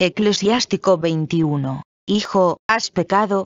Eclesiástico 21. Hijo, has pecado,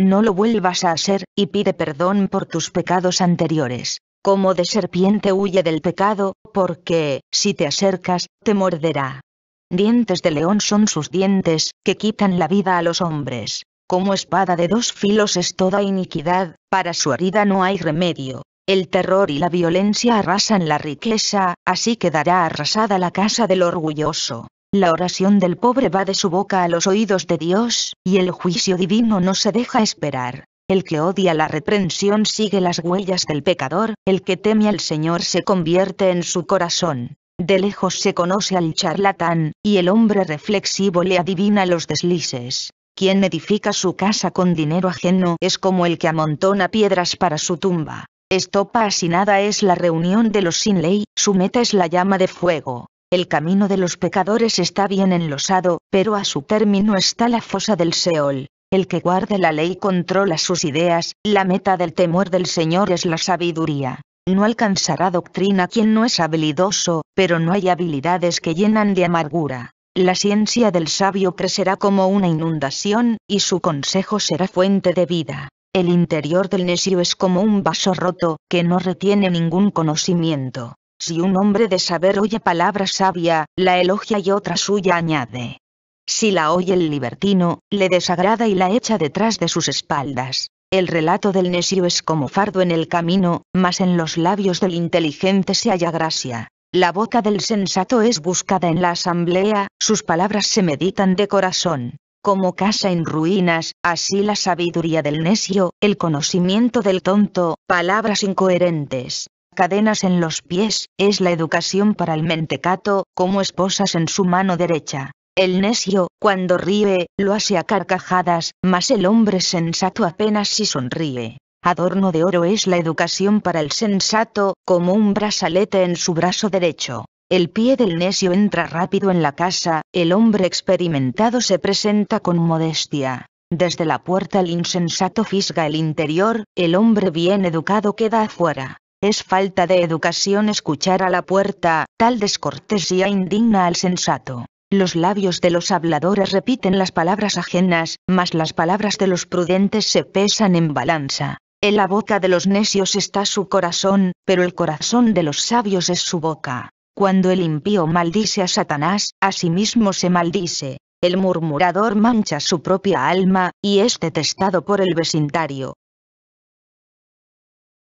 no lo vuelvas a hacer, y pide perdón por tus pecados anteriores. Como de serpiente huye del pecado, porque, si te acercas, te morderá. Dientes de león son sus dientes, que quitan la vida a los hombres. Como espada de dos filos es toda iniquidad, para su herida no hay remedio. El terror y la violencia arrasan la riqueza, así quedará arrasada la casa del orgulloso. La oración del pobre va de su boca a los oídos de Dios, y el juicio divino no se deja esperar. El que odia la reprensión sigue las huellas del pecador, el que teme al Señor se convierte en su corazón. De lejos se conoce al charlatán, y el hombre reflexivo le adivina los deslices. Quien edifica su casa con dinero ajeno es como el que amontona piedras para su tumba. Estopa nada es la reunión de los sin ley, su meta es la llama de fuego. El camino de los pecadores está bien enlosado, pero a su término está la fosa del Seol. El que guarda la ley controla sus ideas, la meta del temor del Señor es la sabiduría. No alcanzará doctrina quien no es habilidoso, pero no hay habilidades que llenan de amargura. La ciencia del sabio crecerá como una inundación, y su consejo será fuente de vida. El interior del necio es como un vaso roto, que no retiene ningún conocimiento. Si un hombre de saber oye palabra sabia, la elogia y otra suya añade. Si la oye el libertino, le desagrada y la echa detrás de sus espaldas. El relato del necio es como fardo en el camino, mas en los labios del inteligente se halla gracia. La boca del sensato es buscada en la asamblea, sus palabras se meditan de corazón. Como casa en ruinas, así la sabiduría del necio, el conocimiento del tonto, palabras incoherentes cadenas en los pies, es la educación para el mentecato, como esposas en su mano derecha. El necio, cuando ríe, lo hace a carcajadas, mas el hombre sensato apenas si sonríe. Adorno de oro es la educación para el sensato, como un brazalete en su brazo derecho. El pie del necio entra rápido en la casa, el hombre experimentado se presenta con modestia. Desde la puerta el insensato fisga el interior, el hombre bien educado queda afuera. Es falta de educación escuchar a la puerta, tal descortesía indigna al sensato. Los labios de los habladores repiten las palabras ajenas, mas las palabras de los prudentes se pesan en balanza. En la boca de los necios está su corazón, pero el corazón de los sabios es su boca. Cuando el impío maldice a Satanás, a sí mismo se maldice. El murmurador mancha su propia alma, y es detestado por el vecindario.